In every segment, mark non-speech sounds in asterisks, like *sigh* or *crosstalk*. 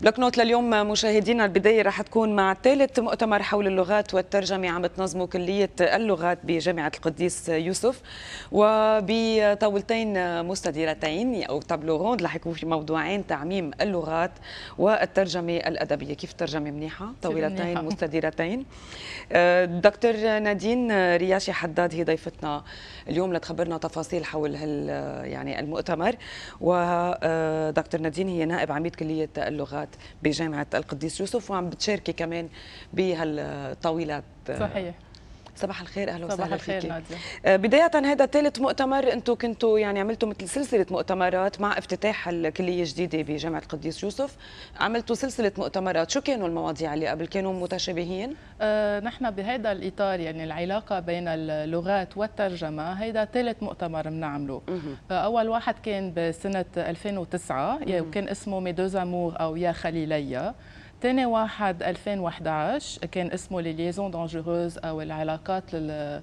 بلوك نوت لليوم مشاهدينا البدايه رح تكون مع ثالث مؤتمر حول اللغات والترجمه عم تنظمه كليه اللغات بجامعه القديس يوسف وبطاولتين مستديرتين او تابلو روند رح يكون في موضوعين تعميم اللغات والترجمه الادبيه كيف ترجمه منيحه طاولتين *laughs* مستديرتين آه، دكتور نادين رياشي حداد هي ضيفتنا اليوم لتخبرنا تفاصيل حول هال يعني المؤتمر ودكتور آه، نادين هي نائب عميد كليه اللغات الدراسات بجامعه القديس يوسف وعم بتشاركي كمان بهالطاولات صحيح صباح الخير اهلا وسهلا صباح الخير ناديه آه، بدايه هذا ثالث مؤتمر انتم كنتوا يعني عملتوا مثل سلسله مؤتمرات مع افتتاح الكليه الجديده بجامعه القديس يوسف عملتوا سلسله مؤتمرات شو كانوا المواضيع اللي قبل كانوا متشابهين أه نحن بهذا الاطار يعني العلاقه بين اللغات والترجمه هذا ثالث مؤتمر بنعمله آه، اول واحد كان بسنه 2009 وكان اسمه ميدوزامور او يا خليليا ثاني واحد 2011 كان اسمه لي ليزون دانجوروز او العلاقات لل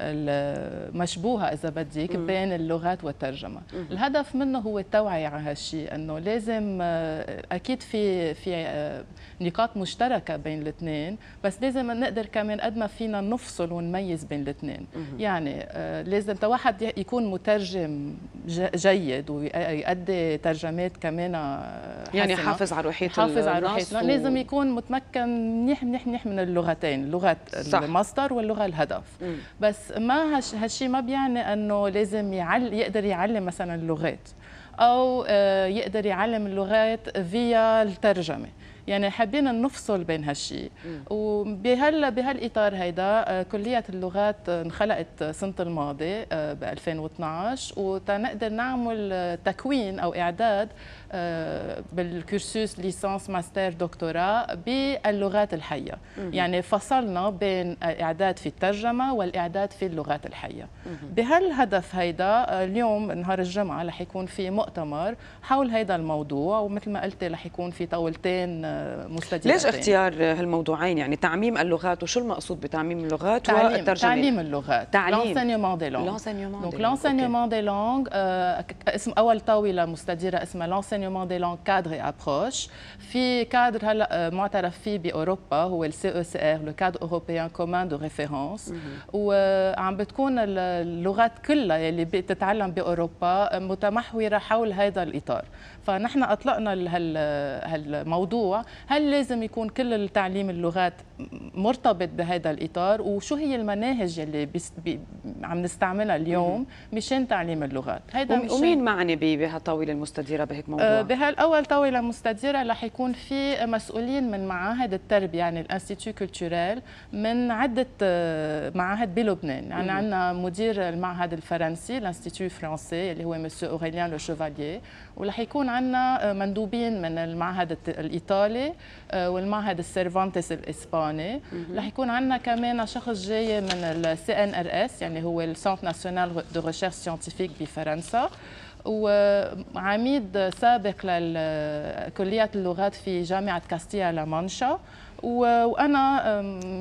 المشبوهة اذا بدك بين اللغات والترجمه الهدف منه هو التوعيه على هالشيء انه لازم آه, اكيد في في آه, نقاط مشتركه بين الاثنين بس لازم نقدر كمان قد ما فينا نفصل ونميز بين الاثنين يعني آه, لازم واحد يكون مترجم جيد ويؤدي ترجمات كمان يعني حافظ على روحيه حافظ على روحيه و... لازم يكون متمكن منيح منيح منيح من اللغتين لغه صح. المصدر واللغه الهدف بس ما هش هالشيء ما بيعني انه لازم يعل يقدر يعلم مثلا اللغات او آه، يقدر يعلم اللغات فيا الترجمه يعني حابين نفصل بين هالشيء وبهال بهالاطار هيدا آه، كليه اللغات انخلقت سنه الماضي آه، ب 2012 وتنقدر نعمل تكوين او اعداد آه، بالكورسوس ليسانس ماستر دكتوراه باللغات الحيه يعني فصلنا بين اعداد في الترجمه والاعداد في اللغات الحيه بهالهدف هيدا اليوم نهار الجمعه رح يكون في مؤتمر حول هذا الموضوع ومثل ما قلت رح يكون في طاولتين مستديرتين ليش يعني؟ اختيار هالموضوعين يعني تعميم اللغات وشو المقصود بتعميم اللغات تعليم والترجمه تعليم اللغات تعليم لونسينيومون دي لونغ لونسينيومون دونك لونسينيومون دي لونغ اسم اول طاوله مستديره اسمها لونسينيومون دي لونغ كادر ابروش في كادر هلا آه، معترف فيه باوروبا هو السي او سي ار لو كادر اوروبيان كومان دو ريفيرونس وعم بتكون اللغات كلها يلي بتتعلم باوروبا متمحوره حول هذا الاطار فنحن اطلقنا هالموضوع هل لازم يكون كل التعليم اللغات مرتبط بهذا الإطار وشو هي المناهج اللي بي عم نستعملها اليوم مشان تعليم اللغات هذا ومين معني بهالطاولة المستديرة بهيك موضوع؟ آه، بهالأول طاولة مستديرة رح يكون في مسؤولين من معاهد التربية يعني الانستيتو كولتوريل من عدة آه، معاهد بلبنان يعني عندنا مدير المعهد الفرنسي الانستيتو فرونسي اللي هو مسيو أوريليان لو شوفاليي ورح يكون عندنا آه، مندوبين من المعهد الإيطالي الايطالي آه، والمعهد السيرفانتس الاسباني رح يكون عندنا كمان شخص جاي من السي ان ار اس يعني هو السونت ناسيونال دو ريشيرش سيانتيفيك بفرنسا وعميد سابق لكلية اللغات في جامعة كاستيا لا مانشا وانا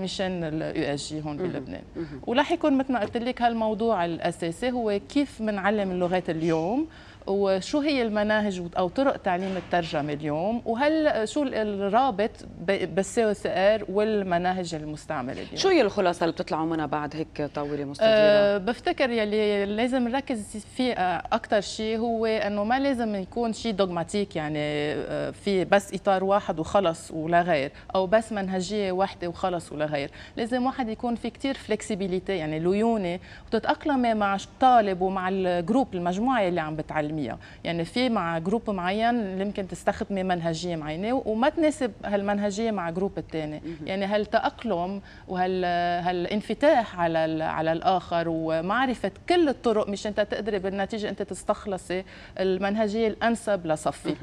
مشان الاي اس جي هون بلبنان وراح يكون مثل ما قلت لك هالموضوع الاساسي هو كيف بنعلم اللغات اليوم وشو هي المناهج او طرق تعليم الترجمه اليوم وهل شو الرابط بالسي او سي ار والمناهج المستعمله اليوم شو هي الخلاصه اللي بتطلعوا منها بعد هيك طويله مستطيله أه بفتكر يلي لازم نركز فيه آه، اكثر شيء هو انه ما لازم يكون شيء دوغماتيك يعني آه، في بس اطار واحد وخلص ولا غير او بس منهجيه واحده وخلص ولا غير لازم واحد يكون في كثير فلكسبيليتي يعني ليونه وتتاقلمي مع الطالب ومع الجروب المجموعه اللي عم بتعلم يعني في مع جروب معين يمكن تستخدمي منهجيه معينه وما تناسب هالمنهجيه مع جروب الثاني يعني هالتاقلم وهالانفتاح على على الاخر ومعرفه كل الطرق مش انت تقدري بالنتيجه انت تستخلصي المنهجيه الانسب لصفك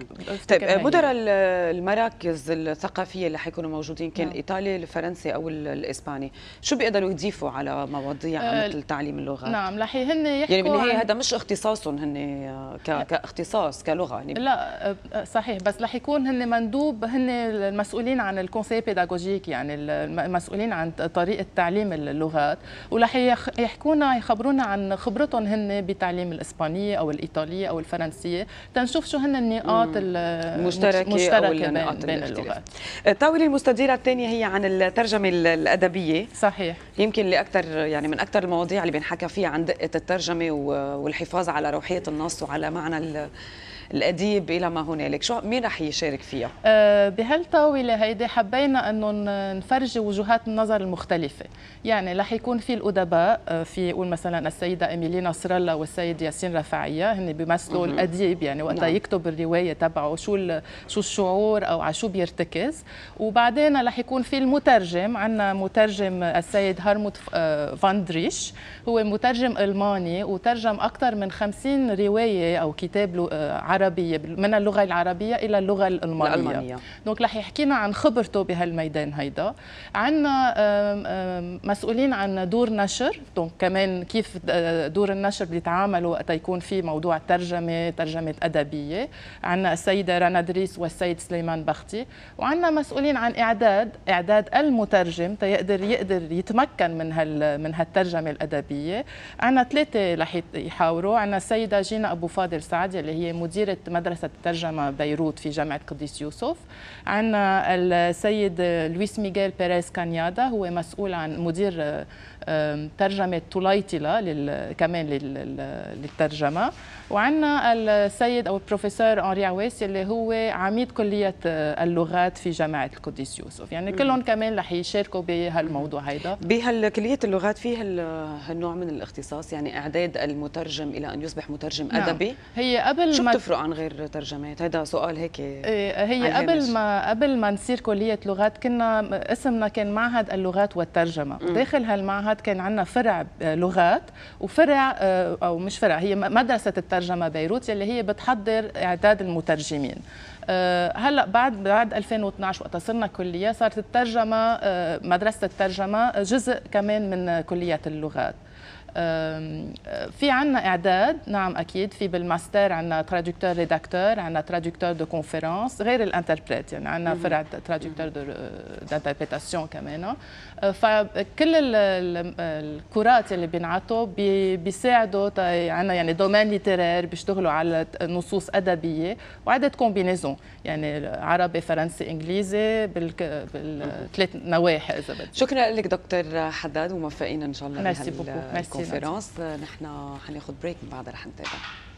طيب مدراء المراكز الثقافيه اللي حيكونوا موجودين كان نعم. الايطالي الفرنسي او الاسباني شو بيقدروا يضيفوا على مواضيع مثل آه، تعليم اللغات نعم رح هن يعني يحكوا يعني بالنهايه هذا مش اختصاصهم هن آه، كاختصاص كلغه يعني لا أه، صحيح بس رح يكون هن مندوب هن المسؤولين عن الكونسي بيداغوجيك يعني المسؤولين عن طريقه تعليم اللغات ورح يحكونا يخبرونا عن خبرتهم هن بتعليم الاسبانيه او الايطاليه او الفرنسيه تنشوف شو هن النقاط المشتركه المشتركه بين, بين اللغات الطاوله المستديره الثانيه هي عن الترجمه الادبيه صحيح يمكن لاكثر يعني من اكثر المواضيع اللي بينحكى فيها عن دقه الترجمه والحفاظ على روحيه النص وعلى معنا الاديب الى ما هنالك شو مين رح يشارك فيها أه بهالطاوله هيدي حبينا انه نفرجي وجهات النظر المختلفه يعني رح يكون في الادباء أه، في قول مثلا السيده ايميلي نصر الله والسيد ياسين رفاعيه هن بيمثلوا الاديب يعني وقتها نعم. يكتب الروايه تبعه شو شو الشعور او على شو بيرتكز وبعدين رح يكون في المترجم عندنا مترجم السيد هارموت أه، فاندريش هو مترجم الماني وترجم اكثر من 50 روايه او كتاب أه، عربي العربيه من اللغه العربيه الى اللغه الالمانيه, الألمانية. دونك رح يحكينا عن خبرته بهالميدان هيدا عندنا مسؤولين عن دور نشر دونك كمان كيف آه، دور النشر بيتعاملوا وقت يكون في موضوع ترجمه ترجمه ادبيه عندنا السيده رنا دريس والسيد سليمان بختي وعندنا مسؤولين عن اعداد اعداد المترجم تيقدر يقدر يتمكن من هال من هالترجمه الادبيه عندنا ثلاثه رح يحاوروا عندنا السيده جينا ابو فاضل سعد اللي هي مدير مديرة مدرسة الترجمة بيروت في جامعة قديس يوسف عندنا السيد لويس ميغيل بيريز كانيادا هو مسؤول عن مدير ترجمة طليطلة لل... كمان لل... للترجمة وعندنا السيد أو البروفيسور أنري عويس اللي هو عميد كلية آه، اللغات في جامعة القديس يوسف يعني كلهم كمان رح يشاركوا بهالموضوع هيدا بهالكلية اللغات فيه هالنوع من الاختصاص يعني إعداد المترجم إلى أن يصبح مترجم نعم. أدبي نعم. هي قبل شو ما بتفرق عن غير ترجمات هذا سؤال هيك إيه، هي قبل ما قبل ما نصير كليه لغات كنا اسمنا كان معهد اللغات والترجمه م. داخل هالمعهد كان عندنا فرع آه، لغات وفرع آه، او مش فرع هي مدرسه الترجمه بيروت اللي هي بتحضر اعداد المترجمين آه، هلا بعد بعد 2012 وقت صرنا كليه صارت الترجمه مدرسه الترجمه جزء كمان من كليه اللغات في عنا إعداد نعم أكيد في بالماستر عنا ترادكتور ريداكتور عنا ترادكتور دو كونفرنس غير الانتربريت يعني عنا فرع ترادكتور دانتربريتاسيون كمان أه، فكل الكرات اللي بينعطوا بيساعدوا عنا يعني دومين ليترير بيشتغلوا على نصوص أدبية وعدة كومبينيزون يعني عربي فرنسي إنجليزي بالثلاث نواحي إذا بدك شكرا لك دكتور حداد وموفقين إن شاء الله ميرسي بوكو ميرسي كونفرنس نحن حناخذ بريك من بعدها رح نتابع